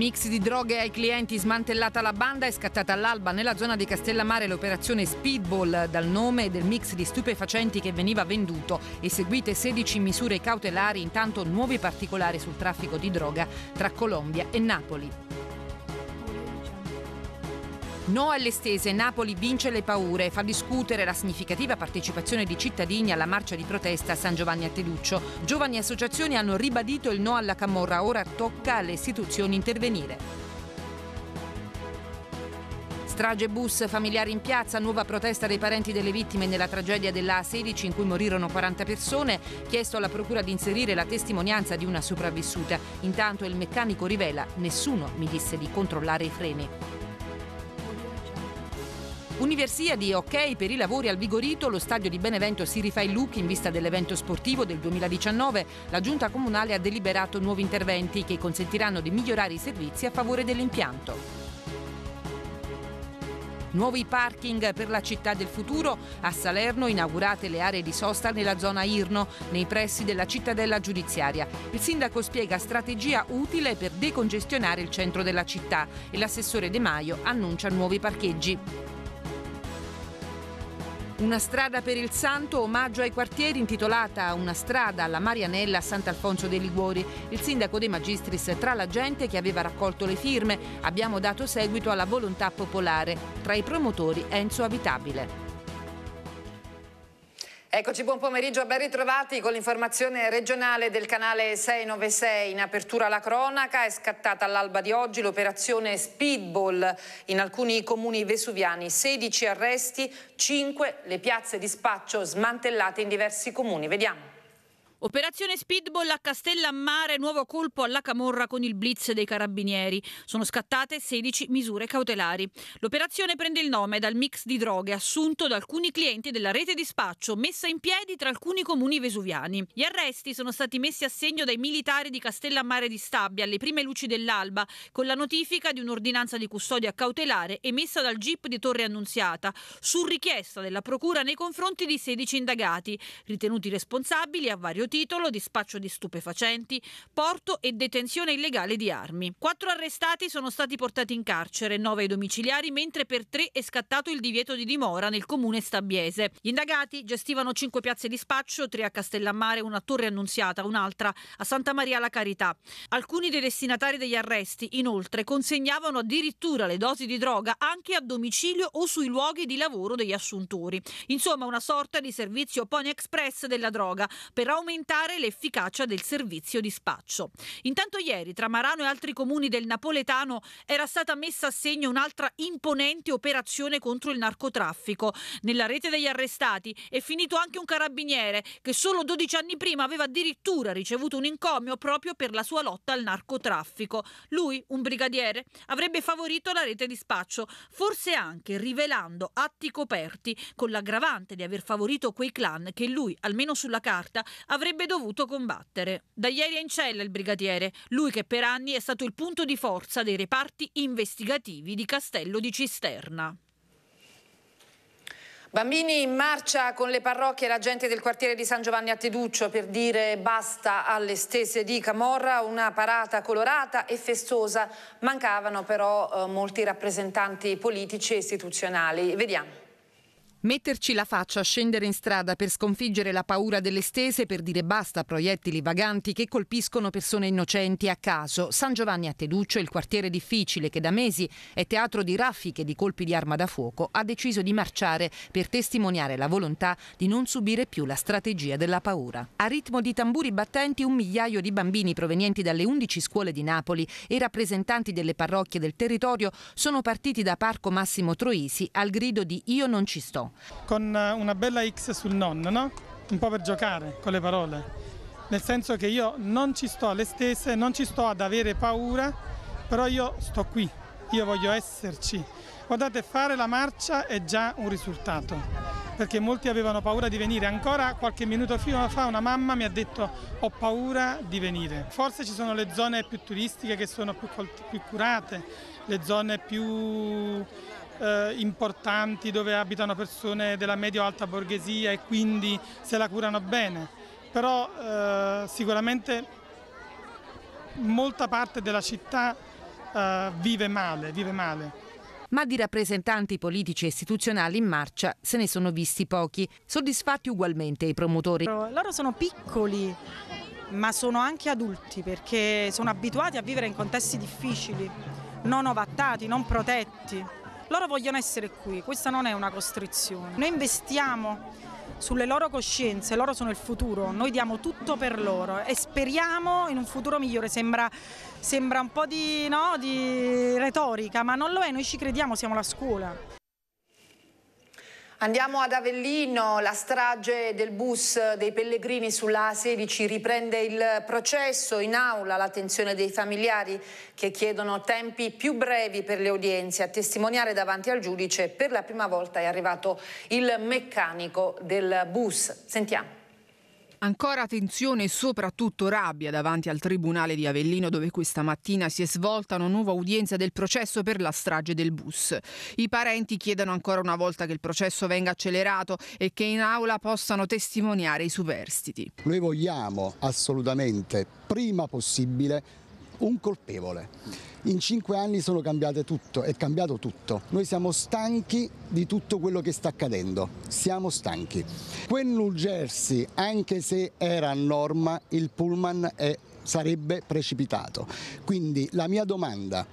Mix di droghe ai clienti, smantellata la banda è scattata all'alba nella zona di Castellammare l'operazione Speedball dal nome del mix di stupefacenti che veniva venduto. Eseguite 16 misure cautelari, intanto nuovi particolari sul traffico di droga tra Colombia e Napoli. No alle stese, Napoli vince le paure, fa discutere la significativa partecipazione di cittadini alla marcia di protesta a San Giovanni a Teduccio. Giovani associazioni hanno ribadito il no alla camorra, ora tocca alle istituzioni intervenire. Strage bus, familiari in piazza, nuova protesta dei parenti delle vittime nella tragedia della 16 in cui morirono 40 persone, chiesto alla procura di inserire la testimonianza di una sopravvissuta. Intanto il meccanico rivela, nessuno mi disse di controllare i freni. Universiadi, ok per i lavori al Vigorito, lo stadio di Benevento si rifà il look in vista dell'evento sportivo del 2019. La giunta comunale ha deliberato nuovi interventi che consentiranno di migliorare i servizi a favore dell'impianto. Nuovi parking per la città del futuro. A Salerno inaugurate le aree di sosta nella zona Irno, nei pressi della cittadella giudiziaria. Il sindaco spiega strategia utile per decongestionare il centro della città e l'assessore De Maio annuncia nuovi parcheggi. Una strada per il santo, omaggio ai quartieri intitolata Una strada alla Marianella a Sant'Alfonso dei Liguori. Il sindaco De Magistris tra la gente che aveva raccolto le firme abbiamo dato seguito alla volontà popolare. Tra i promotori Enzo Abitabile. Eccoci, buon pomeriggio, ben ritrovati con l'informazione regionale del canale 696. In apertura alla cronaca è scattata all'alba di oggi l'operazione Speedball. In alcuni comuni vesuviani 16 arresti, 5 le piazze di spaccio smantellate in diversi comuni. Vediamo. Operazione Speedball a Castellammare, nuovo colpo alla Camorra con il blitz dei carabinieri. Sono scattate 16 misure cautelari. L'operazione prende il nome dal mix di droghe assunto da alcuni clienti della rete di spaccio messa in piedi tra alcuni comuni vesuviani. Gli arresti sono stati messi a segno dai militari di Castellammare di Stabia alle prime luci dell'alba con la notifica di un'ordinanza di custodia cautelare emessa dal GIP di Torre Annunziata su richiesta della Procura nei confronti di 16 indagati, ritenuti responsabili a vario titolo dispaccio di stupefacenti, porto e detenzione illegale di armi. Quattro arrestati sono stati portati in carcere, nove ai domiciliari, mentre per tre è scattato il divieto di dimora nel comune stabiese. Gli indagati gestivano cinque piazze di spaccio, tre a Castellammare, una a Torre Annunziata, un'altra a Santa Maria la Carità. Alcuni dei destinatari degli arresti, inoltre, consegnavano addirittura le dosi di droga anche a domicilio o sui luoghi di lavoro degli assuntori. Insomma, una sorta di servizio Pony Express della droga per aumentare aumentare l'efficacia del servizio di spaccio. Intanto ieri tra Marano e altri comuni del napoletano era stata messa a segno un'altra imponente operazione contro il narcotraffico. Nella rete degli arrestati è finito anche un carabiniere che solo 12 anni prima aveva addirittura ricevuto un encomio proprio per la sua lotta al narcotraffico. Lui, un brigadiere, avrebbe favorito la rete di spaccio, forse anche rivelando atti coperti con l'aggravante di aver favorito quei clan che lui, almeno sulla carta, avrebbe avrebbe dovuto combattere. Da ieri è in cella il brigadiere, lui che per anni è stato il punto di forza dei reparti investigativi di Castello di Cisterna. Bambini in marcia con le parrocchie e la gente del quartiere di San Giovanni a Teduccio per dire basta alle stese di Camorra, una parata colorata e festosa. Mancavano però eh, molti rappresentanti politici e istituzionali. Vediamo. Metterci la faccia, scendere in strada per sconfiggere la paura delle stese, per dire basta a proiettili vaganti che colpiscono persone innocenti a caso. San Giovanni a Teduccio, il quartiere difficile che da mesi è teatro di raffiche di colpi di arma da fuoco, ha deciso di marciare per testimoniare la volontà di non subire più la strategia della paura. A ritmo di tamburi battenti un migliaio di bambini provenienti dalle 11 scuole di Napoli e rappresentanti delle parrocchie del territorio sono partiti da Parco Massimo Troisi al grido di Io non ci sto. Con eh, una bella X sul nonno, no? Un po' per giocare con le parole. Nel senso che io non ci sto alle stesse, non ci sto ad avere paura, però io sto qui, io voglio esserci. Guardate, fare la marcia è già un risultato, perché molti avevano paura di venire. Ancora qualche minuto fa una mamma mi ha detto ho paura di venire. Forse ci sono le zone più turistiche che sono più, più curate, le zone più eh, importanti dove abitano persone della medio-alta borghesia e quindi se la curano bene, però eh, sicuramente molta parte della città eh, vive male, vive male ma di rappresentanti politici e istituzionali in marcia se ne sono visti pochi, soddisfatti ugualmente i promotori. Loro sono piccoli, ma sono anche adulti perché sono abituati a vivere in contesti difficili, non ovattati, non protetti. Loro vogliono essere qui, questa non è una costrizione. Noi investiamo sulle loro coscienze, loro sono il futuro, noi diamo tutto per loro e speriamo in un futuro migliore, sembra, sembra un po' di, no, di retorica, ma non lo è, noi ci crediamo, siamo la scuola. Andiamo ad Avellino, la strage del bus dei pellegrini sulla A16 riprende il processo, in aula l'attenzione dei familiari che chiedono tempi più brevi per le udienze. A testimoniare davanti al giudice per la prima volta è arrivato il meccanico del bus. Sentiamo. Ancora tensione e soprattutto rabbia davanti al Tribunale di Avellino dove questa mattina si è svolta una nuova udienza del processo per la strage del bus. I parenti chiedono ancora una volta che il processo venga accelerato e che in aula possano testimoniare i superstiti. Noi vogliamo assolutamente, prima possibile, un colpevole in cinque anni sono cambiate tutto, è cambiato tutto. Noi siamo stanchi di tutto quello che sta accadendo, siamo stanchi. Quel New Jersey, anche se era a norma, il pullman è, sarebbe precipitato. Quindi la mia domanda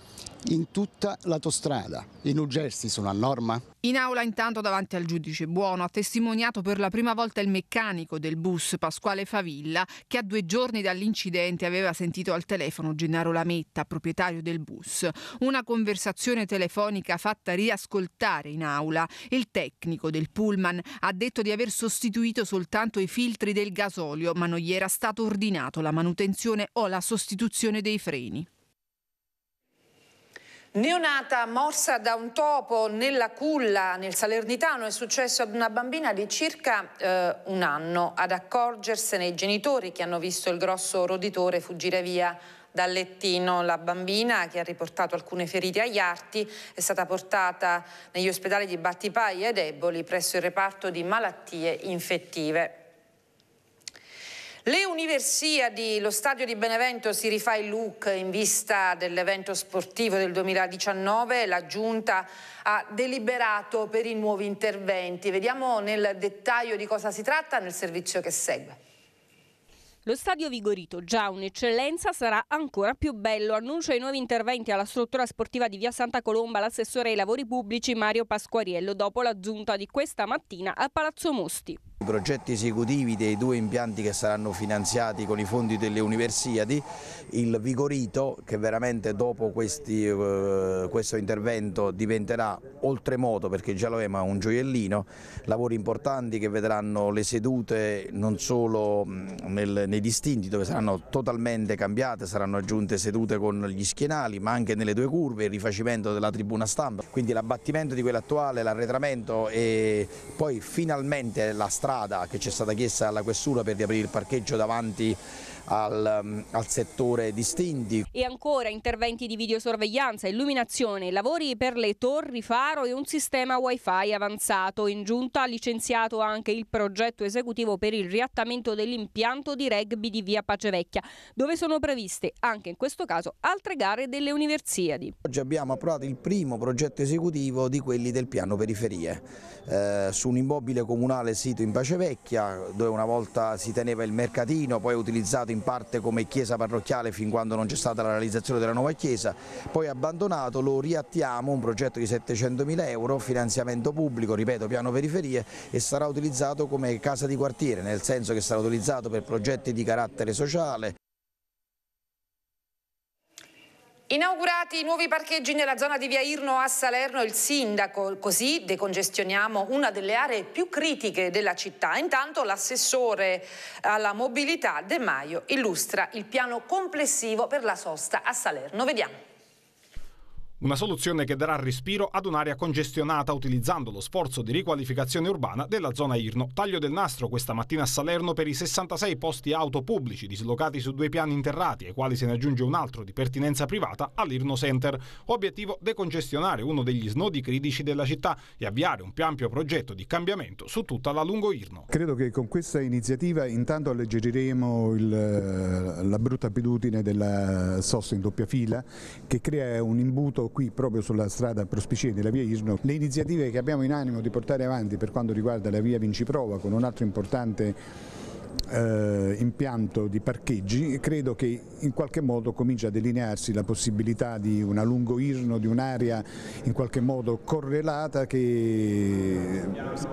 in tutta l'autostrada. I New Jersey sono a norma? In aula intanto davanti al giudice Buono ha testimoniato per la prima volta il meccanico del bus Pasquale Favilla che a due giorni dall'incidente aveva sentito al telefono Gennaro Lametta, proprietario del bus. Una conversazione telefonica fatta riascoltare in aula. Il tecnico del pullman ha detto di aver sostituito soltanto i filtri del gasolio ma non gli era stato ordinato la manutenzione o la sostituzione dei freni. Neonata morsa da un topo nella culla nel Salernitano è successo ad una bambina di circa eh, un anno. Ad accorgersene i genitori che hanno visto il grosso roditore fuggire via dal lettino. La bambina, che ha riportato alcune ferite agli arti, è stata portata negli ospedali di Battipaglia e Deboli presso il reparto di malattie infettive. Le Universiadi, lo stadio di Benevento si rifà il look in vista dell'evento sportivo del 2019, la giunta ha deliberato per i nuovi interventi. Vediamo nel dettaglio di cosa si tratta nel servizio che segue. Lo stadio Vigorito, già un'eccellenza, sarà ancora più bello. Annuncia i nuovi interventi alla struttura sportiva di via Santa Colomba l'assessore ai lavori pubblici Mario Pasquariello dopo l'aggiunta di questa mattina a Palazzo Musti. I progetti esecutivi dei due impianti che saranno finanziati con i fondi delle universiadi, il Vigorito che veramente dopo questi, eh, questo intervento diventerà oltremodo perché già lo è ma un gioiellino, lavori importanti che vedranno le sedute non solo mm, nel, nei nei distinti dove saranno totalmente cambiate, saranno aggiunte sedute con gli schienali ma anche nelle due curve, il rifacimento della tribuna stampa, quindi l'abbattimento di quella attuale, l'arretramento e poi finalmente la strada che ci è stata chiesta alla questura per riaprire il parcheggio davanti al, um, al settore stinti. E ancora interventi di videosorveglianza, illuminazione, lavori per le torri faro e un sistema wifi avanzato. In giunta ha licenziato anche il progetto esecutivo per il riattamento dell'impianto di rugby di via Pacevecchia, dove sono previste anche in questo caso altre gare delle Universiadi. Oggi abbiamo approvato il primo progetto esecutivo di quelli del piano periferie, eh, su un immobile comunale sito in Pacevecchia, dove una volta si teneva il mercatino, poi utilizzato in in parte come chiesa parrocchiale fin quando non c'è stata la realizzazione della nuova chiesa, poi abbandonato lo riattiamo, un progetto di 700 mila euro, finanziamento pubblico, ripeto piano periferie e sarà utilizzato come casa di quartiere, nel senso che sarà utilizzato per progetti di carattere sociale, Inaugurati i nuovi parcheggi nella zona di Via Irno a Salerno, il sindaco, così decongestioniamo una delle aree più critiche della città. Intanto l'assessore alla mobilità De Maio illustra il piano complessivo per la sosta a Salerno. Vediamo. Una soluzione che darà respiro ad un'area congestionata utilizzando lo sforzo di riqualificazione urbana della zona Irno. Taglio del nastro questa mattina a Salerno per i 66 posti auto pubblici dislocati su due piani interrati, ai quali se ne aggiunge un altro di pertinenza privata all'Irno Center. Obiettivo decongestionare uno degli snodi critici della città e avviare un più ampio progetto di cambiamento su tutta la lungo Irno. Credo che con questa iniziativa intanto alleggeriremo il, la brutta abitudine della sosta in doppia fila che crea un imbuto qui proprio sulla strada prospicente della via Isno, le iniziative che abbiamo in animo di portare avanti per quanto riguarda la via Vinciprova con un altro importante eh, impianto di parcheggi, credo che in qualche modo comincia a delinearsi la possibilità di una lungo Isno, di un'area in qualche modo correlata che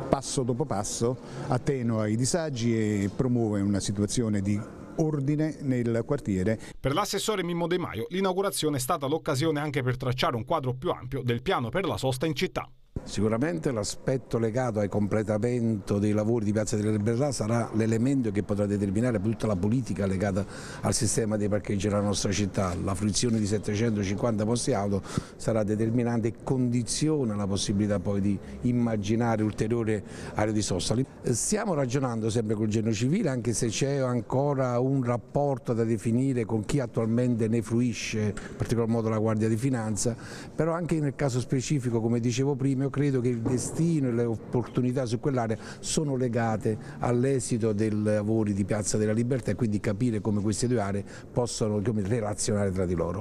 passo dopo passo attenua i disagi e promuove una situazione di ordine nel quartiere. Per l'assessore Mimmo De Maio l'inaugurazione è stata l'occasione anche per tracciare un quadro più ampio del piano per la sosta in città. Sicuramente l'aspetto legato al completamento dei lavori di Piazza della Libertà sarà l'elemento che potrà determinare tutta la politica legata al sistema dei parcheggi della nostra città. La fruizione di 750 posti auto sarà determinante e condiziona la possibilità poi di immaginare ulteriore aree di sosta. Stiamo ragionando sempre col Genio Civile anche se c'è ancora un rapporto da definire con chi attualmente ne fruisce, in particolar modo la Guardia di Finanza, però anche nel caso specifico come dicevo prima io credo che il destino e le opportunità su quell'area sono legate all'esito dei lavori di Piazza della Libertà e quindi capire come queste due aree possono relazionare tra di loro.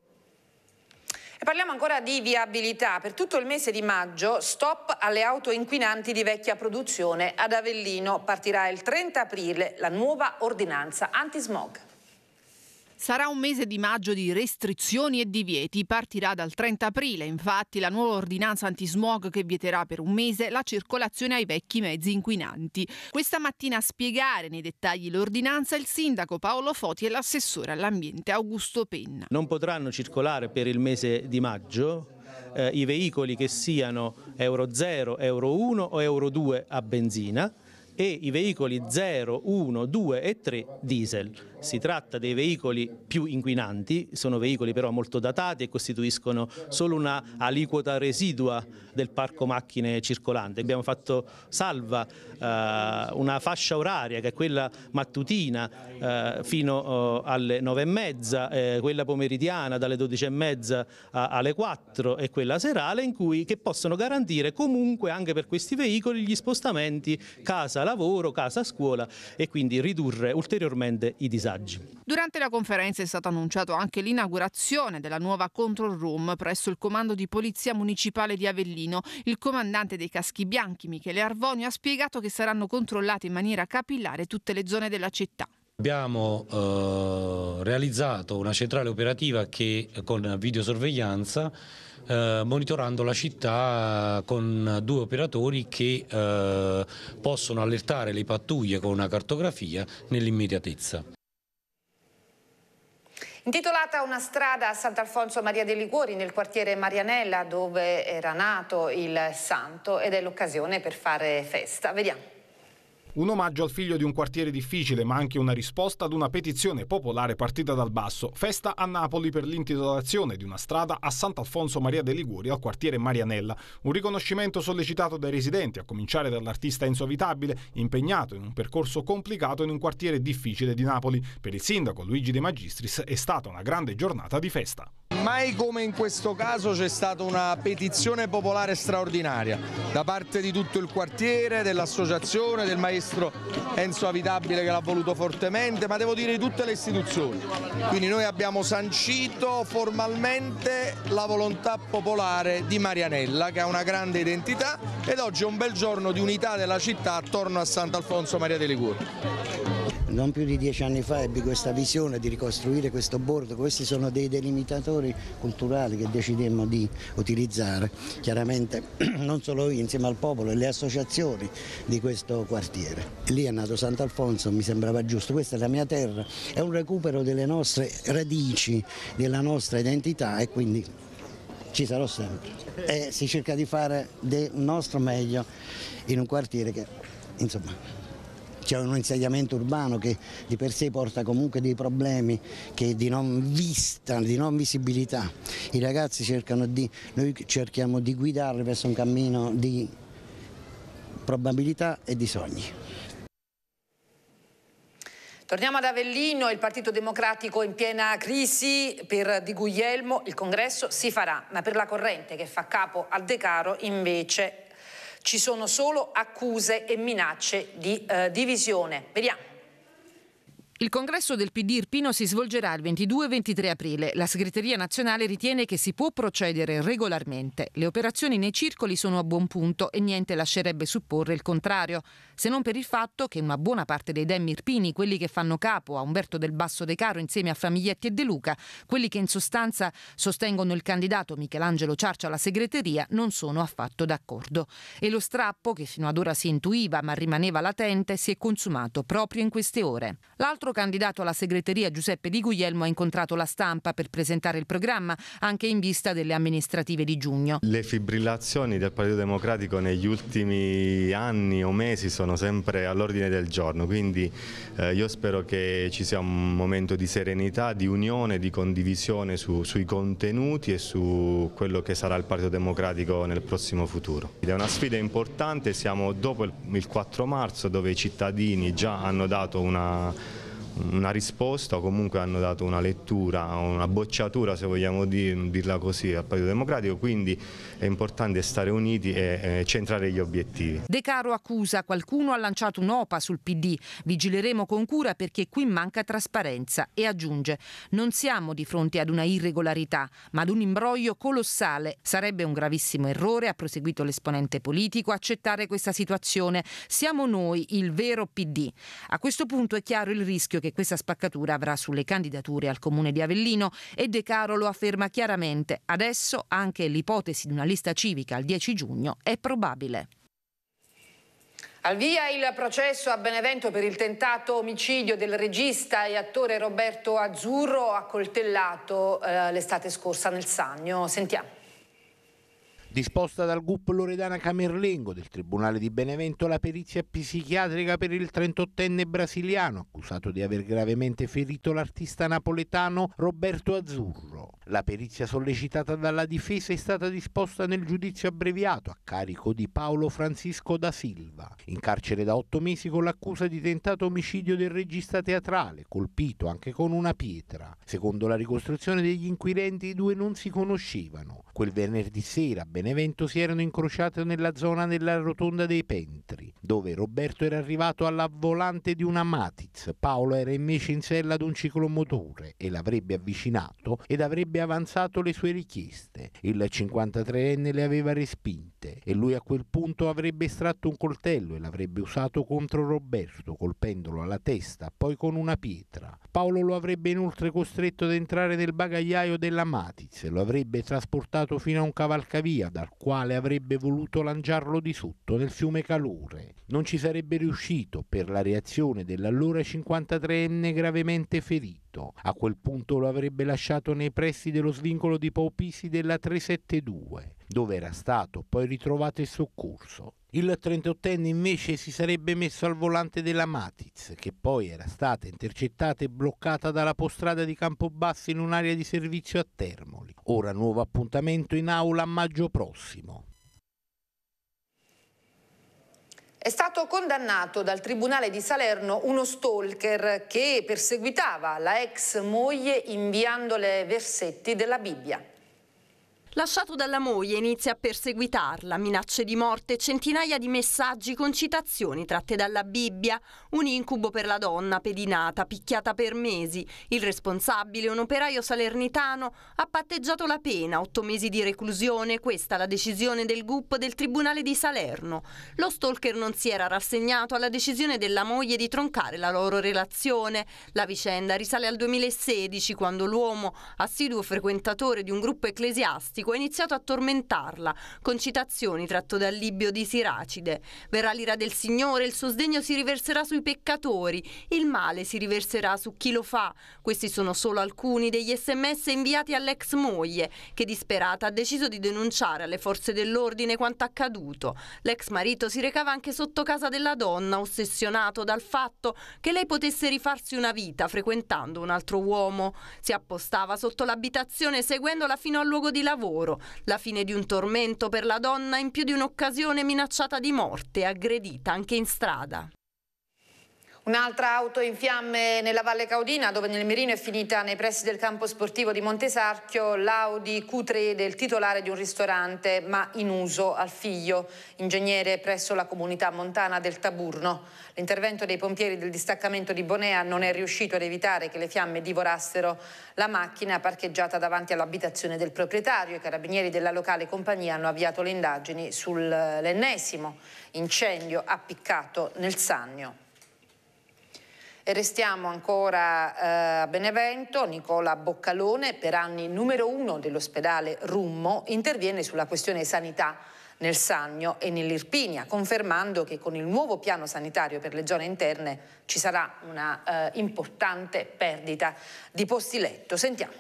E parliamo ancora di viabilità. Per tutto il mese di maggio stop alle auto inquinanti di vecchia produzione. Ad Avellino partirà il 30 aprile la nuova ordinanza antismog. Sarà un mese di maggio di restrizioni e divieti. Partirà dal 30 aprile, infatti, la nuova ordinanza antismog che vieterà per un mese la circolazione ai vecchi mezzi inquinanti. Questa mattina a spiegare nei dettagli l'ordinanza il sindaco Paolo Foti e l'assessore all'ambiente Augusto Penna. Non potranno circolare per il mese di maggio eh, i veicoli che siano Euro 0, Euro 1 o Euro 2 a benzina e i veicoli 0, 1, 2 e 3 diesel si tratta dei veicoli più inquinanti, sono veicoli però molto datati e costituiscono solo una aliquota residua del parco macchine circolante. Abbiamo fatto salva eh, una fascia oraria che è quella mattutina eh, fino eh, alle 9.30, eh, quella pomeridiana dalle 12.30 alle 4 e quella serale in cui che possono garantire comunque anche per questi veicoli gli spostamenti casa-lavoro, casa-scuola e quindi ridurre ulteriormente i disagi disagi. Durante la conferenza è stato annunciato anche l'inaugurazione della nuova control room presso il comando di polizia municipale di Avellino. Il comandante dei caschi bianchi, Michele Arvonio, ha spiegato che saranno controllate in maniera capillare tutte le zone della città. Abbiamo eh, realizzato una centrale operativa che, con videosorveglianza eh, monitorando la città con due operatori che eh, possono allertare le pattuglie con una cartografia nell'immediatezza. Intitolata una strada a Sant'Alfonso Maria dei Liguori nel quartiere Marianella dove era nato il santo ed è l'occasione per fare festa. Vediamo. Un omaggio al figlio di un quartiere difficile, ma anche una risposta ad una petizione popolare partita dal basso. Festa a Napoli per l'intitolazione di una strada a Sant'Alfonso Maria dei Liguri al quartiere Marianella. Un riconoscimento sollecitato dai residenti, a cominciare dall'artista insovitabile, impegnato in un percorso complicato in un quartiere difficile di Napoli. Per il sindaco Luigi De Magistris è stata una grande giornata di festa. Mai come in questo caso c'è stata una petizione popolare straordinaria da parte di tutto il quartiere, dell'associazione, del maestro maestro Enzo Avitabile che l'ha voluto fortemente, ma devo dire di tutte le istituzioni. Quindi noi abbiamo sancito formalmente la volontà popolare di Marianella che ha una grande identità ed oggi è un bel giorno di unità della città attorno a Sant'Alfonso Maria dei Liguri non più di dieci anni fa ebbi questa visione di ricostruire questo bordo, questi sono dei delimitatori culturali che decidemmo di utilizzare, chiaramente non solo io, insieme al popolo e le associazioni di questo quartiere. Lì è nato Sant'Alfonso, mi sembrava giusto, questa è la mia terra, è un recupero delle nostre radici, della nostra identità e quindi ci sarò sempre. E si cerca di fare del nostro meglio in un quartiere che, insomma c'è un insediamento urbano che di per sé porta comunque dei problemi che di non vista, di non visibilità. I ragazzi cercano di, noi cerchiamo di guidarli verso un cammino di probabilità e di sogni. Torniamo ad Avellino, il Partito Democratico in piena crisi, per Di Guglielmo il congresso si farà, ma per la corrente che fa capo al Caro invece ci sono solo accuse e minacce di eh, divisione. Vediamo. Il congresso del PD Irpino si svolgerà il 22 e 23 aprile. La segreteria nazionale ritiene che si può procedere regolarmente. Le operazioni nei circoli sono a buon punto e niente lascerebbe supporre il contrario, se non per il fatto che una buona parte dei demi irpini, quelli che fanno capo a Umberto del Basso De Caro insieme a Famiglietti e De Luca, quelli che in sostanza sostengono il candidato Michelangelo Ciarcia alla segreteria, non sono affatto d'accordo. E lo strappo, che fino ad ora si intuiva ma rimaneva latente, si è consumato proprio in queste ore. L'altro candidato alla segreteria Giuseppe Di Guglielmo ha incontrato la stampa per presentare il programma anche in vista delle amministrative di giugno. Le fibrillazioni del Partito Democratico negli ultimi anni o mesi sono sempre all'ordine del giorno, quindi eh, io spero che ci sia un momento di serenità, di unione, di condivisione su, sui contenuti e su quello che sarà il Partito Democratico nel prossimo futuro. Ed è una sfida importante, siamo dopo il 4 marzo dove i cittadini già hanno dato una una risposta o comunque hanno dato una lettura, una bocciatura se vogliamo dirla così al Partito Democratico, quindi è importante stare uniti e centrare gli obiettivi. De Caro accusa qualcuno ha lanciato un'OPA sul PD, vigileremo con cura perché qui manca trasparenza e aggiunge non siamo di fronte ad una irregolarità ma ad un imbroglio colossale, sarebbe un gravissimo errore, ha proseguito l'esponente politico, accettare questa situazione, siamo noi il vero PD. A questo punto è chiaro il rischio che questa spaccatura avrà sulle candidature al comune di Avellino e De Caro lo afferma chiaramente. Adesso anche l'ipotesi di una lista civica al 10 giugno è probabile. Al via il processo a Benevento per il tentato omicidio del regista e attore Roberto Azzurro accoltellato eh, l'estate scorsa nel Sannio. Sentiamo. Disposta dal GUP Loredana Camerlengo del Tribunale di Benevento la perizia psichiatrica per il 38enne brasiliano accusato di aver gravemente ferito l'artista napoletano Roberto Azzurro. La perizia sollecitata dalla difesa è stata disposta nel giudizio abbreviato a carico di Paolo Francisco da Silva, in carcere da otto mesi con l'accusa di tentato omicidio del regista teatrale, colpito anche con una pietra. Secondo la ricostruzione degli inquirenti i due non si conoscevano. Quel venerdì sera a Benevento si erano incrociati nella zona della rotonda dei Pentri, dove Roberto era arrivato alla volante di una Matiz, Paolo era invece in sella ad un ciclomotore e l'avrebbe avvicinato ed avrebbe abbia avanzato le sue richieste. Il 53enne le aveva respinte e lui a quel punto avrebbe estratto un coltello e l'avrebbe usato contro Roberto, colpendolo alla testa, poi con una pietra. Paolo lo avrebbe inoltre costretto ad entrare nel bagagliaio della Matiz e lo avrebbe trasportato fino a un cavalcavia dal quale avrebbe voluto lanciarlo di sotto nel fiume Calore. Non ci sarebbe riuscito per la reazione dell'allora 53enne gravemente ferito partito. A quel punto lo avrebbe lasciato nei pressi dello svincolo di Paupisi della 372, dove era stato poi ritrovato e soccorso. Il 38enne invece si sarebbe messo al volante della Matiz, che poi era stata intercettata e bloccata dalla postrada di Campobassi in un'area di servizio a Termoli. Ora nuovo appuntamento in aula a maggio prossimo. È stato condannato dal Tribunale di Salerno uno stalker che perseguitava la ex moglie inviandole versetti della Bibbia. Lasciato dalla moglie, inizia a perseguitarla, minacce di morte, centinaia di messaggi con citazioni tratte dalla Bibbia, un incubo per la donna pedinata, picchiata per mesi. Il responsabile, un operaio salernitano, ha patteggiato la pena, otto mesi di reclusione, questa la decisione del GUP del Tribunale di Salerno. Lo stalker non si era rassegnato alla decisione della moglie di troncare la loro relazione. La vicenda risale al 2016, quando l'uomo, assiduo frequentatore di un gruppo ecclesiastico, Soffico ha iniziato a tormentarla, con citazioni tratto dal Libio di Siracide. Verrà l'ira del Signore, il suo sdegno si riverserà sui peccatori, il male si riverserà su chi lo fa. Questi sono solo alcuni degli sms inviati all'ex moglie, che disperata ha deciso di denunciare alle forze dell'ordine quanto accaduto. L'ex marito si recava anche sotto casa della donna, ossessionato dal fatto che lei potesse rifarsi una vita frequentando un altro uomo. Si appostava sotto l'abitazione seguendola fino al luogo di lavoro lavoro, la fine di un tormento per la donna in più di un'occasione minacciata di morte, aggredita anche in strada. Un'altra auto in fiamme nella Valle Caudina dove nel mirino è finita nei pressi del campo sportivo di Montesarchio l'Audi Q3 del titolare di un ristorante ma in uso al figlio, ingegnere presso la comunità montana del Taburno. L'intervento dei pompieri del distaccamento di Bonea non è riuscito ad evitare che le fiamme divorassero la macchina parcheggiata davanti all'abitazione del proprietario. I carabinieri della locale compagnia hanno avviato le indagini sull'ennesimo incendio appiccato nel Sannio. E restiamo ancora eh, a Benevento, Nicola Boccalone, per anni numero uno dell'ospedale Rummo, interviene sulla questione sanità nel Sannio e nell'Irpinia, confermando che con il nuovo piano sanitario per le zone interne ci sarà una eh, importante perdita di posti letto. Sentiamo.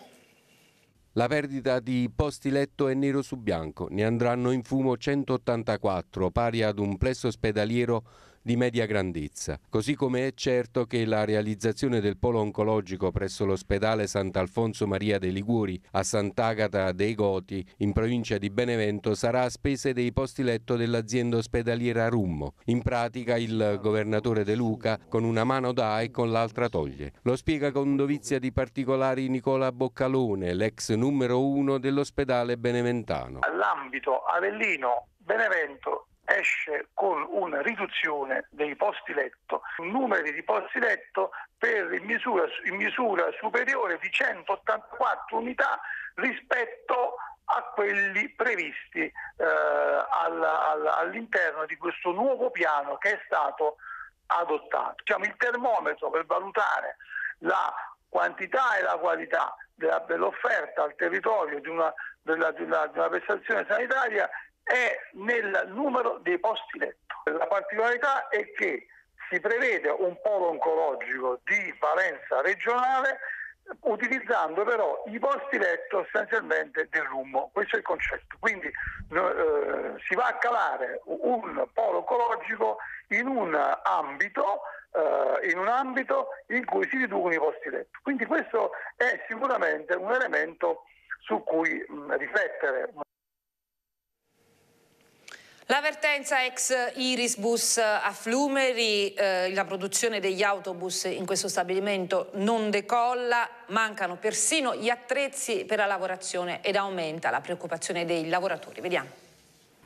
La perdita di posti letto è nero su bianco, ne andranno in fumo 184, pari ad un plesso ospedaliero di media grandezza, così come è certo che la realizzazione del polo oncologico presso l'ospedale Sant'Alfonso Maria dei Liguori a Sant'Agata dei Goti in provincia di Benevento sarà a spese dei posti letto dell'azienda ospedaliera Rummo. In pratica il governatore De Luca con una mano dà e con l'altra toglie. Lo spiega con dovizia di particolari Nicola Boccalone, l'ex numero uno dell'ospedale beneventano. All'ambito Avellino Benevento esce con una riduzione dei posti letto, numeri di posti letto per in misura, in misura superiore di 184 unità rispetto a quelli previsti eh, all'interno di questo nuovo piano che è stato adottato. Diciamo, il termometro per valutare la quantità e la qualità dell'offerta al territorio di una, della, di una, di una prestazione sanitaria è nel numero dei posti letto. La particolarità è che si prevede un polo oncologico di valenza regionale utilizzando però i posti letto sostanzialmente del rummo, questo è il concetto. Quindi eh, si va a calare un polo oncologico in un ambito eh, in un ambito in cui si riducono i posti letto. Quindi questo è sicuramente un elemento su cui mh, riflettere. L'avvertenza ex Irisbus a Flumeri, eh, la produzione degli autobus in questo stabilimento non decolla, mancano persino gli attrezzi per la lavorazione ed aumenta la preoccupazione dei lavoratori. Vediamo.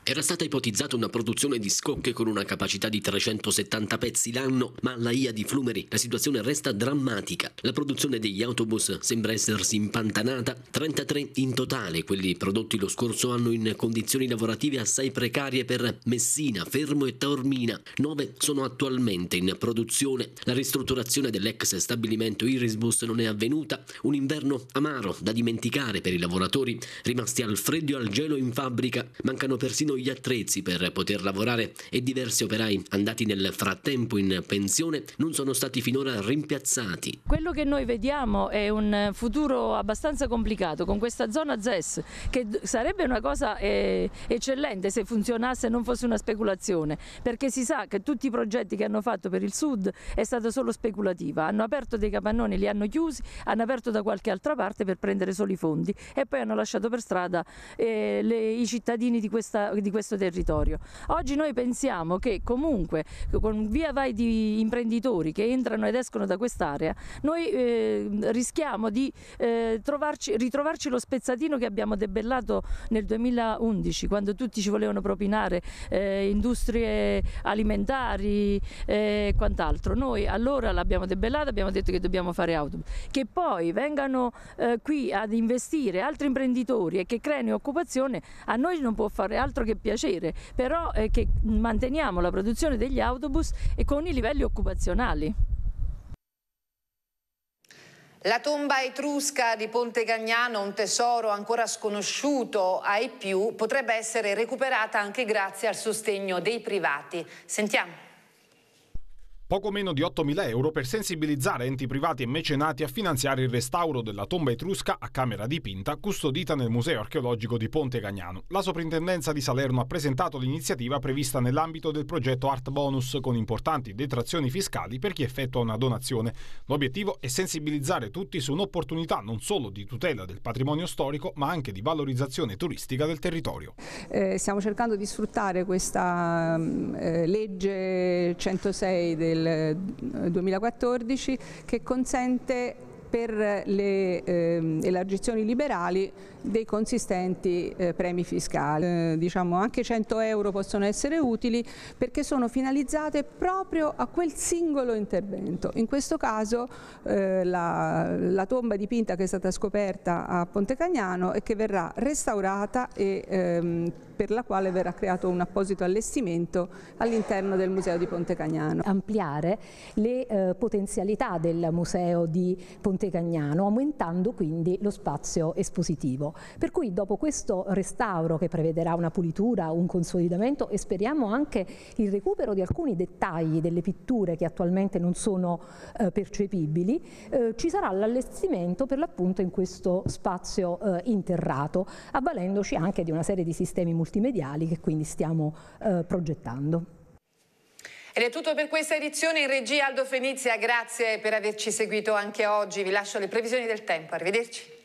Era stata ipotizzata una produzione di scocche con una capacità di 370 pezzi l'anno, ma alla IA di Flumeri la situazione resta drammatica. La produzione degli autobus sembra essersi impantanata, 33 in totale quelli prodotti lo scorso anno in condizioni lavorative assai precarie per Messina, Fermo e Taormina. 9 sono attualmente in produzione. La ristrutturazione dell'ex stabilimento Irisbus non è avvenuta, un inverno amaro da dimenticare per i lavoratori rimasti al freddo e al gelo in fabbrica. Mancano persino gli attrezzi per poter lavorare e diversi operai andati nel frattempo in pensione non sono stati finora rimpiazzati. Quello che noi vediamo è un futuro abbastanza complicato con questa zona ZES che sarebbe una cosa eh, eccellente se funzionasse e non fosse una speculazione perché si sa che tutti i progetti che hanno fatto per il sud è stata solo speculativa, hanno aperto dei capannoni, li hanno chiusi, hanno aperto da qualche altra parte per prendere solo i fondi e poi hanno lasciato per strada eh, le, i cittadini di questa, di questo territorio. Oggi noi pensiamo che comunque con via vai di imprenditori che entrano ed escono da quest'area, noi eh, rischiamo di eh, trovarci, ritrovarci lo spezzatino che abbiamo debellato nel 2011, quando tutti ci volevano propinare eh, industrie alimentari e eh, quant'altro. Noi allora l'abbiamo debellato, abbiamo detto che dobbiamo fare autobus. Che poi vengano eh, qui ad investire altri imprenditori e che creino occupazione, a noi non può fare altro che che piacere, però è eh, che manteniamo la produzione degli autobus e con i livelli occupazionali. La tomba etrusca di Ponte Gagnano, un tesoro ancora sconosciuto ai più, potrebbe essere recuperata anche grazie al sostegno dei privati. Sentiamo poco meno di 8.000 euro per sensibilizzare enti privati e mecenati a finanziare il restauro della tomba etrusca a camera dipinta custodita nel Museo archeologico di Ponte Gagnano. La soprintendenza di Salerno ha presentato l'iniziativa prevista nell'ambito del progetto Art Bonus con importanti detrazioni fiscali per chi effettua una donazione. L'obiettivo è sensibilizzare tutti su un'opportunità non solo di tutela del patrimonio storico ma anche di valorizzazione turistica del territorio. Eh, stiamo cercando di sfruttare questa mm, eh, legge 106 del del 2014 eh, che consente per le eh, elargizioni liberali dei consistenti eh, premi fiscali. Eh, diciamo anche 100 euro possono essere utili perché sono finalizzate proprio a quel singolo intervento. In questo caso eh, la, la, tomba dipinta che è stata scoperta a Ponte Cagnano e che verrà restaurata e ehm, per la quale verrà creato un apposito allestimento all'interno del Museo di Ponte Cagnano. Ampliare le eh, potenzialità del Museo di Ponte Montecagnano, aumentando quindi lo spazio espositivo. Per cui dopo questo restauro che prevederà una pulitura, un consolidamento e speriamo anche il recupero di alcuni dettagli delle pitture che attualmente non sono eh, percepibili, eh, ci sarà l'allestimento per l'appunto in questo spazio eh, interrato, avvalendoci anche di una serie di sistemi multimediali che quindi stiamo eh, progettando. Ed è tutto per questa edizione. In regia Aldo Fenizia, grazie per averci seguito anche oggi. Vi lascio le previsioni del tempo. Arrivederci.